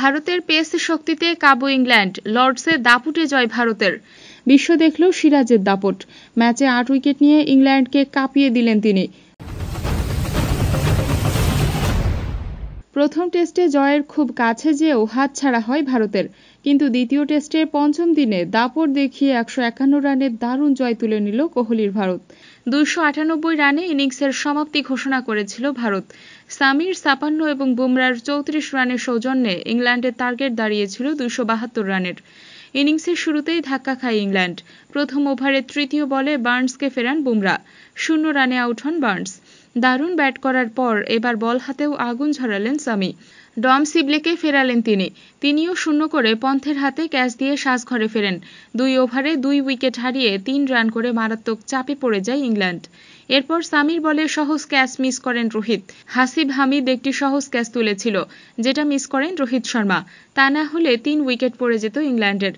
ভারতের পেস শক্তিতে কাবু ইংল্যান্ড লর্ডসে দাপুটে জয় ভারতের বিশ্ব দেখল সিরাজের দাপট ম্যাচে আট উইকেট নিয়ে ইংল্যান্ডকে কাঁপিয়ে দিলেন তিনি প্রথম টেস্টে জয়ের খুব কাছে যেয়েও হাতছাড়া হয় ভারতের কিন্তু দ্বিতীয় টেস্টের পঞ্চম দিনে দাপট দেখিয়ে একশো একান্ন রানের দারুণ জয় তুলে নিল কোহলির ভারত দুশো আটানব্বই রানে ইনিংসের সমাপ্তি ঘোষণা করেছিল ভারত সামির সাপান্ন এবং বুমরার চৌত্রিশ রানের সৌজন্যে ইংল্যান্ডের টার্গেট দাঁড়িয়েছিল দুশো বাহাত্তর রানের ইনিংসের শুরুতেই ধাক্কা খায় ইংল্যান্ড প্রথম ওভারের তৃতীয় বলে বার্নসকে ফেরান বুমরা শূন্য রানে আউট হন বার্নস দারুণ ব্যাট করার পর এবার বল হাতেও আগুন ঝরালেন সামি ডম সিবলেকে ফেরালেন তিনি তিনিও শূন্য করে পন্থের হাতে ক্যাচ দিয়ে ঘরে ফেরেন দুই ওভারে দুই উইকেট হারিয়ে তিন রান করে মারাত্মক চাপে পড়ে যায় ইংল্যান্ড এরপর সামির বলে সহজ ক্যাচ মিস করেন রোহিত হাসিব হামিদ একটি সহজ ক্যাচ তুলেছিল যেটা মিস করেন রোহিত শর্মা তা না হলে তিন উইকেট পড়ে যেত ইংল্যান্ডের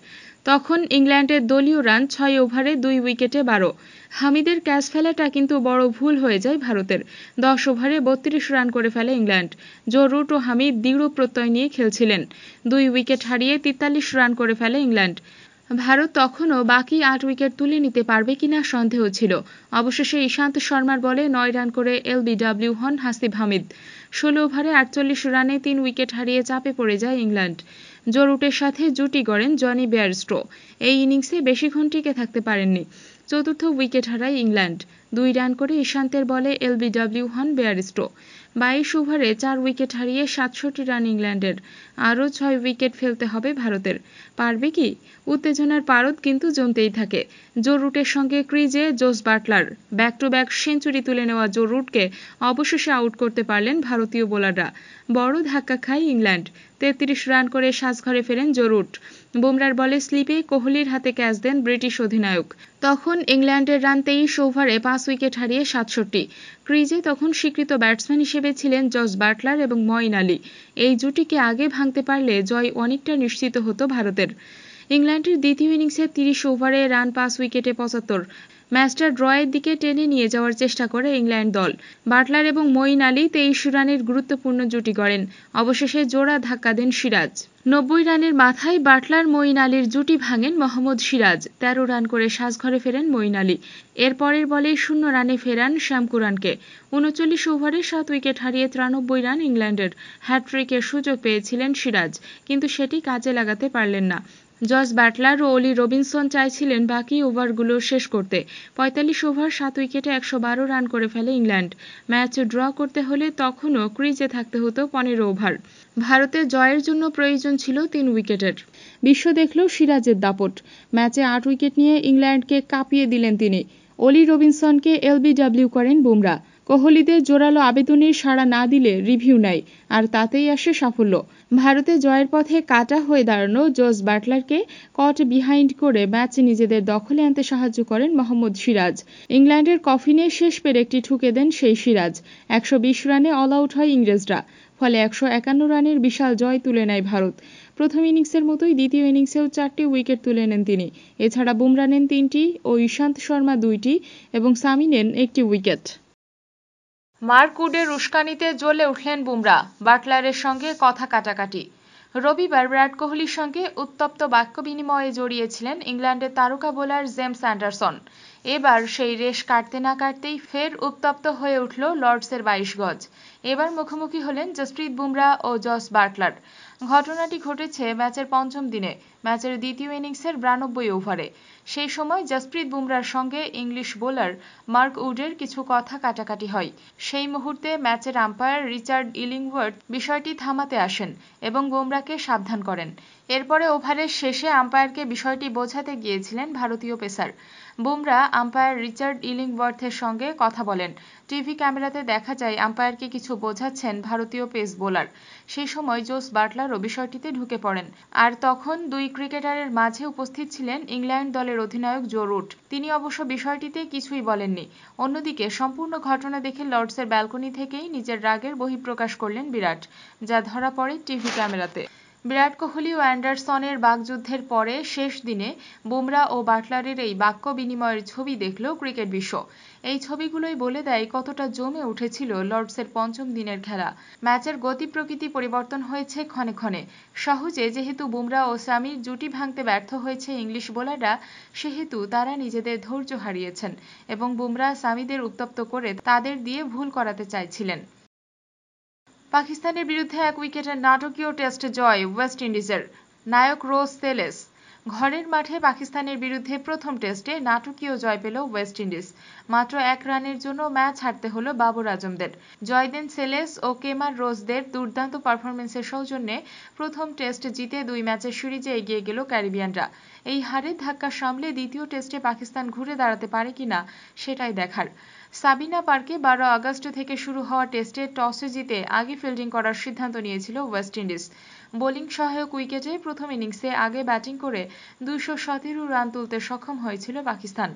তখন ইংল্যান্ডের দলীয় রান ছয় ওভারে দুই উইকেটে বারো হামিদের ক্যাচ ফেলাটা কিন্তু বড় ভুল হয়ে যায় ভারতের দশ ওভারে বত্রিশ রান করে ফেলে ইংল্যান্ড জো রুট ও হামিদ দৃঢ় প্রত্যয় নিয়ে খেলছিলেন দুই উইকেট হারিয়ে তেতাল্লিশ রান করে ফেলে ইংল্যান্ড ভারত তখনও বাকি আট উইকেট তুলে নিতে পারবে কিনা সন্দেহ ছিল অবশেষে ইশান্ত শর্মার বলে নয় রান করে এলবিডব্লিউ হন হাসিব হামিদ ষোলো ওভারে আটচল্লিশ রানে তিন উইকেট হারিয়ে চাপে পড়ে যায় ইংল্যান্ড জো সাথে জুটি গড়েন জনি বেয়ারস্ট্রো এই ইনিংসে বেশিক্ষণ টিকে থাকতে পারেননি চতুর্থ উইকেট হারায় ইংল্যান্ড দুই রান করে ইশান্তের বলে এলবিডব্লিউ হন বেয়ারস্ট্রো বাইশ ওভারে চার উইকেট হারিয়ে সাতষট্টি রান ইংল্যান্ডের আরও ছয় উইকেট ফেলতে হবে ভারতের পারবে কি উত্তেজনার পারদ কিন্তু জমতেই থাকে জো রুটের সঙ্গে ক্রিজে Jos Buttler back to back century তুলে নেওয়া জো রুটকে অবশেষে আউট করতে পারলেন ভারতীয় বোলাররা বড় ধাক্কা খায় ইংল্যান্ড তেত্রিশ রান করে সাজঘরে ফেরেন জরুট বুমরার বলে স্লিপে কোহলির হাতে ক্যাচ দেন ব্রিটিশ অধিনায়ক তখন ইংল্যান্ডের রান তেইশ ওভারে পাঁচ উইকেট হারিয়ে সাতষট্টি ক্রিজে তখন স্বীকৃত ব্যাটসম্যান হিসেবে ছিলেন জস বাটলার এবং মঈন আলী এই জুটিকে আগে ভাঙতে পারলে জয় অনেকটা নিশ্চিত হতো ভারতের ইংল্যান্ডের দ্বিতীয় ইনিংসে তিরিশ ওভারে রান পাঁচ উইকেটে পঁচাত্তর ম্যাচটা ড্রয়ের দিকে টেনে নিয়ে যাওয়ার চেষ্টা করে ইংল্যান্ড দল বাটলার এবং মঈন আলী তেইশ রানের গুরুত্বপূর্ণ জুটি গড়েন অবশেষে জোড়া ধাক্কা দেন সিরাজ নব্বই রানের মাথায় বাটলার মঈন আলীর জুটি ভাঙেন মোহাম্মদ সিরাজ ১৩ রান করে সাজঘরে ফেরেন মঈন আলী এর পরের বলে শূন্য রানে ফেরান শ্যামকুরানকে উনচল্লিশ ওভারে সাত উইকেট হারিয়ে তিরানব্বই রান ইংল্যান্ডের হ্যাট্রিকের সুযোগ পেয়েছিলেন সিরাজ কিন্তু সেটি কাজে লাগাতে পারলেন না জর্জ বাটলার ও অলি রবিনসন চাইছিলেন বাকি ওভারগুলো শেষ করতে পঁয়তাল্লিশ ওভার সাত উইকেটে একশো বারো রান করে ফেলে ইংল্যান্ড ম্যাচ ড্র করতে হলে তখনও ক্রিজে থাকতে হতো পনেরো ওভার ভারতের জয়ের জন্য প্রয়োজন ছিল তিন উইকেটের বিশ্ব দেখল সিরাজের দাপট ম্যাচে আট উইকেট নিয়ে ইংল্যান্ডকে কাঁপিয়ে দিলেন তিনি অলি রবিনসনকে এলবিডব্লিউ করেন বুমরা কোহলিদের জোরালো আবেদনে সাড়া না দিলে রিভিউ নাই আর তাতেই আসে সাফল্য ভারতে জয়ের পথে কাটা হয়ে দাঁড়ানো জোস বাটলারকে কট বিহাইন্ড করে ম্যাচ নিজেদের দখলে আনতে সাহায্য করেন মোহাম্মদ সিরাজ ইংল্যান্ডের কফিনে শেষ পেরেকটি ঠুকে দেন সেই সিরাজ একশো রানে অল আউট হয় ইংরেজরা ফলে একশো একান্ন রানের বিশাল জয় তুলে নেয় ভারত প্রথম ইনিংসের মতোই দ্বিতীয় ইনিংসেও চারটি উইকেট তুলে নেন তিনি এছাড়া বুমরা নেন তিনটি ও ইশান্ত শর্মা দুইটি এবং সামি নেন একটি উইকেট মারকুডের উস্কানিতে জ্বলে উঠলেন বুমরা বাটলারের সঙ্গে কথা কাটাকাটি রবিবার বিরাট কোহলির সঙ্গে উত্তপ্ত বাক্য বিনিময়ে জড়িয়েছিলেন ইংল্যান্ডের তারকা বোলার জেমস অ্যান্ডারসন এবার সেই রেশ কাটতে না কাটতেই ফের উত্তপ্ত হয়ে উঠল লর্ডসের বাইশ গজ এবার মুখোমুখি হলেন জসপ্রীত বুমরা ও জস বাটলার ঘটনাটি ঘটেছে ম্যাচের পঞ্চম দিনে ম্যাচের দ্বিতীয় ইনিংসের বিরানব্বই ওভারে সেই সময় জসপ্রীত বুমরার সঙ্গে ইংলিশ বোলার মার্ক উডের কিছু কথা কাটাকাটি হয় সেই মুহূর্তে ম্যাচের আম্পায়ার রিচার্ড ইলিংওয়ার্থ বিষয়টি থামাতে আসেন এবং বুমরাকে সাবধান করেন এরপরে ওভারের শেষে আম্পায়ারকে বিষয়টি বোঝাতে গিয়েছিলেন ভারতীয় পেসার বুমরা আম্পায়ার রিচার্ড ইলিংবর্থের সঙ্গে কথা বলেন টিভি ক্যামেরাতে দেখা যায় আম্পায়ারকে কিছু বোঝাচ্ছেন ভারতীয় পেস বোলার সেই সময় জোস বাটলারও বিষয়টিতে ঢুকে পড়েন আর তখন দুই ক্রিকেটারের মাঝে উপস্থিত ছিলেন ইংল্যান্ড দলের অধিনায়ক জো রুট তিনি অবশ্য বিষয়টিতে কিছুই বলেননি অন্যদিকে সম্পূর্ণ ঘটনা দেখে লর্ডসের ব্যালকনি থেকেই নিজের রাগের বহিঃপ্রকাশ করলেন বিরাট যা ধরা পড়ে টিভি ক্যামেরাতে বিরাট কোহলি ও অ্যান্ডারসনের বাকযুদ্ধের পরে শেষ দিনে বুমরা ও বাটলারের এই বাক্য বিনিময়ের ছবি দেখল ক্রিকেট বিশ্ব এই ছবিগুলোই বলে দেয় কতটা জমে উঠেছিল লর্ডসের পঞ্চম দিনের খেলা ম্যাচের গতি প্রকৃতি পরিবর্তন হয়েছে ক্ষণে ক্ষণে সহজে যেহেতু বুমরা ও সামির জুটি ভাঙতে ব্যর্থ হয়েছে ইংলিশ বোলাররা সেহেতু তারা নিজেদের ধৈর্য হারিয়েছেন এবং বুমরা সামিদের উত্তপ্ত করে তাদের দিয়ে ভুল করাতে চাইছিলেন পাকিস্তানের বিরুদ্ধে এক উইকেটে নাটকীয় টেস্ট জয় ওয়েস্ট ইন্ডিজের নায়ক রোজ সেলেস ঘরের মাঠে পাকিস্তানের বিরুদ্ধে প্রথম টেস্টে নাটকীয় জয় পেল ওয়েস্ট ইন্ডিজ মাত্র এক রানের জন্য ম্যাচ হারতে হলো বাবর আজমদের জয়দেন সেলেস ও কেমার রোজদের দুর্দান্ত পারফরমেন্সের সৌজন্যে প্রথম টেস্ট জিতে দুই ম্যাচের সিরিজে এগিয়ে গেল ক্যারিবিয়ানরা এই হারের ধাক্কা সামলে দ্বিতীয় টেস্টে পাকিস্তান ঘুরে দাঁড়াতে পারে কিনা সেটাই দেখার সাবিনা পার্কে বারো আগস্ট থেকে শুরু হওয়া টেস্টে টসে জিতে আগে ফিল্ডিং করার সিদ্ধান্ত নিয়েছিল ওয়েস্ট ইন্ডিজ বোলিং সহায়ক উইকেটে প্রথম ইনিংসে আগে ব্যাটিং করে দুইশো সতেরো রান তুলতে সক্ষম হয়েছিল পাকিস্তান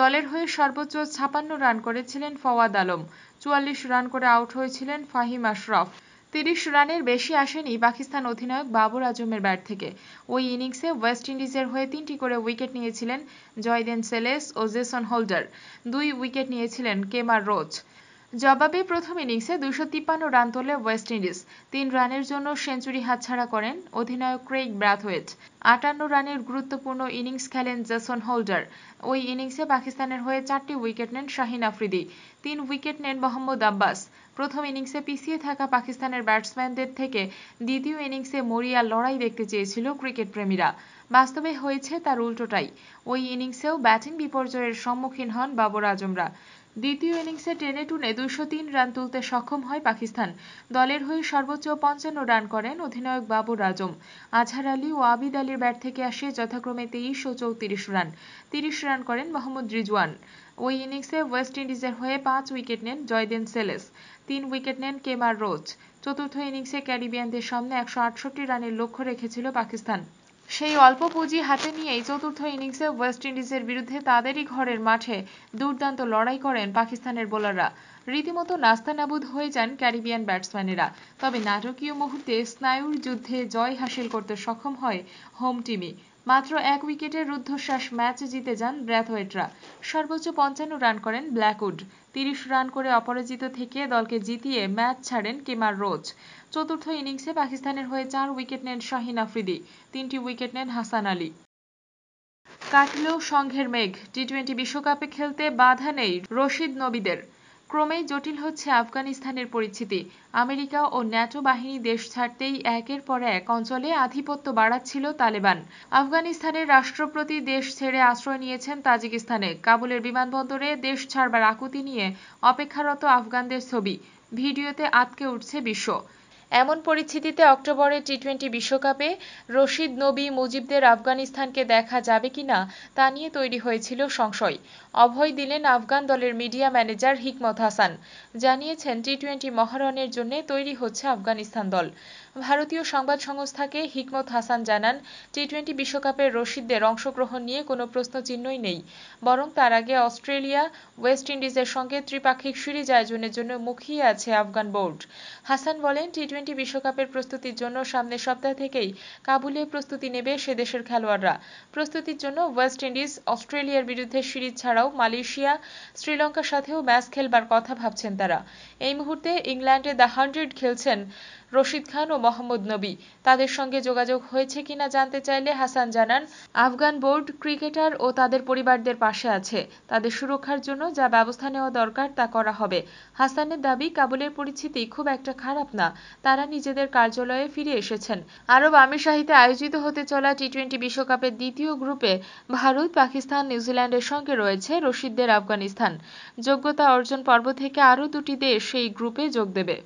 দলের হয়ে সর্বোচ্চ ছাপান্ন রান করেছিলেন ফওয়াদ আলম চুয়াল্লিশ রান করে আউট হয়েছিলেন ফাহিম আশরাফ তিরিশ রানের বেশি আসেনি পাকিস্তান অধিনায়ক বাবর আজমের ব্যাট থেকে ওই ইনিংসে ওয়েস্ট ইন্ডিজের হয়ে তিনটি করে উইকেট নিয়েছিলেন জয়দেন সেলেস ও জেসন হোল্ডার দুই উইকেট নিয়েছিলেন কেমার রোচ জবাবে প্রথম ইনিংসে দুশো তিপ্পান্ন রান তোলে ওয়েস্ট ইন্ডিজ তিন রানের জন্য সেঞ্চুরি হাতছাড়া করেন অধিনায়ক ক্রেইগ ব্রাথওয়েট আটান্ন রানের গুরুত্বপূর্ণ ইনিংস খেলেন জেসন হোল্ডার ওই ইনিংসে পাকিস্তানের হয়ে চারটি উইকেট নেন শাহিন আফ্রিদি তিন উইকেট নেন মোহাম্মদ আব্বাস প্রথম ইনিংসে পিছিয়ে থাকা পাকিস্তানের ব্যাটসম্যানদের থেকে দ্বিতীয় ইনিংসে মরিয়া লড়াই দেখতে চেয়েছিল ক্রিকেট প্রেমীরা বাস্তবে হয়েছে তার উল্টোটাই ওই ইনিংসেও ব্যাটিং বিপর্যয়ের সম্মুখীন হন বাবর আজমরা দ্বিতীয় ইনিংসে টেনে টুনে দুইশো রান তুলতে সক্ষম হয় পাকিস্তান দলের হয়ে সর্বোচ্চ পঞ্চান্ন রান করেন অধিনায়ক বাবর আজম আজহার আলী ও আবিদ আলীর ব্যাট থেকে আসে যথাক্রমে তেইশ ও চৌত্রিশ রান তিরিশ রান করেন মোহাম্মদ রিজওয়ান ওই ইনিংসে ওয়েস্ট ইন্ডিজের হয়ে পাঁচ উইকেট নেন জয়দেন সেলেস তিন উইকেট নেন কেমার রোচ চতুর্থ ইনিংসে ক্যারিবিয়ানদের সামনে একশো রানের লক্ষ্য রেখেছিল পাকিস্তান সেই অল্প পুঁজি হাতে নিয়েই চতুর্থ ইনিংসে ওয়েস্ট ইন্ডিজের বিরুদ্ধে তাদেরই ঘরের মাঠে দুর্দান্ত লড়াই করেন পাকিস্তানের বোলাররা রীতিমতো নাস্তানাবুদ হয়ে যান ক্যারিবিয়ান ব্যাটসম্যানেরা তবে নাটকীয় মুহূর্তে স্নায়ুর যুদ্ধে জয় হাসিল করতে সক্ষম হয় হোম টিমই মাত্র এক উইকেটে রুদ্ধশ্বাস ম্যাচ জিতে যান ব্র্যাথওয়েটরা সর্বোচ্চ পঞ্চান্ন রান করেন ব্ল্যাকউড তিরিশ রান করে অপরাজিত থেকে দলকে জিতিয়ে ম্যাচ ছাড়েন কেমার রোজ চতুর্থ ইনিংসে পাকিস্তানের হয়ে চার উইকেট নেন শাহিন আফ্রিদি তিনটি উইকেট নেন হাসান আলী কাটলেও সংঘের মেঘ টি টোয়েন্টি বিশ্বকাপে খেলতে বাধা নেই রশিদ নবীদের ক্রমেই জটিল হচ্ছে আফগানিস্তানের পরিস্থিতি আমেরিকা ও ন্যাটো বাহিনী দেশ ছাড়তেই একের পর এক অঞ্চলে আধিপত্য বাড়াচ্ছিল তালেবান আফগানিস্তানের রাষ্ট্রপতি দেশ ছেড়ে আশ্রয় নিয়েছেন তাজিকিস্তানে কাবুলের বিমানবন্দরে দেশ ছাড়বার আকুতি নিয়ে অপেক্ষারত আফগানদের ছবি ভিডিওতে আটকে উঠছে বিশ্ব এমন পরিস্থিতিতে অক্টোবরের টি টোয়েন্টি বিশ্বকাপে রশিদ নবী মুজিবদের আফগানিস্তানকে দেখা যাবে কিনা তা নিয়ে তৈরি হয়েছিল সংশয় অভয় দিলেন আফগান দলের মিডিয়া ম্যানেজার হিকমত হাসান জানিয়েছেন টি টোয়েন্টি মহারণের জন্য তৈরি হচ্ছে আফগানিস্তান দল ভারতীয় সংবাদ সংস্থাকে হিকমত হাসান জানান টি টোয়েন্টি বিশ্বকাপের রশিদদের অংশগ্রহণ নিয়ে কোনো প্রশ্নচিহ্নই নেই বরং তার আগে অস্ট্রেলিয়া ওয়েস্ট ইন্ডিজের সঙ্গে ত্রিপাক্ষিক সিরিজ আয়োজনের জন্য মুখিয়ে আছে আফগান বোর্ড হাসান বলেন টি টোয়েন্টি বিশ্বকাপের প্রস্তুতির জন্য সামনের সপ্তাহ থেকেই কাবুলে প্রস্তুতি নেবে সে দেশের খেলোয়াড়রা প্রস্তুতির জন্য ওয়েস্ট ইন্ডিজ অস্ট্রেলিয়ার বিরুদ্ধে সিরিজ ছাড়াও ছাড়াও মালয়েশিয়া শ্রীলঙ্কার সাথেও ম্যাচ খেলবার কথা ভাবছেন তারা এই মুহূর্তে ইংল্যান্ডে দ্য হান্ড্রেড খেলছেন রশিদ খান ও মোহাম্মদ নবী তাদের সঙ্গে যোগাযোগ হয়েছে কিনা জানতে চাইলে হাসান জানান আফগান বোর্ড ক্রিকেটার ও তাদের পরিবারদের পাশে আছে তাদের সুরক্ষার জন্য যা ব্যবস্থা নেওয়া দরকার তা করা হবে হাসানের দাবি কাবুলের পরিস্থিতি খুব একটা খারাপ না তারা নিজেদের কার্যালয়ে ফিরে এসেছেন আরব আমিরশাহীতে আয়োজিত হতে চলা টি টোয়েন্টি বিশ্বকাপের দ্বিতীয় গ্রুপে ভারত পাকিস্তান নিউজিল্যান্ডের সঙ্গে রয়েছে রশিদদের আফগানিস্তান যোগ্যতা অর্জন পর্ব থেকে আরও দুটি দেশ সেই গ্রুপে যোগ দেবে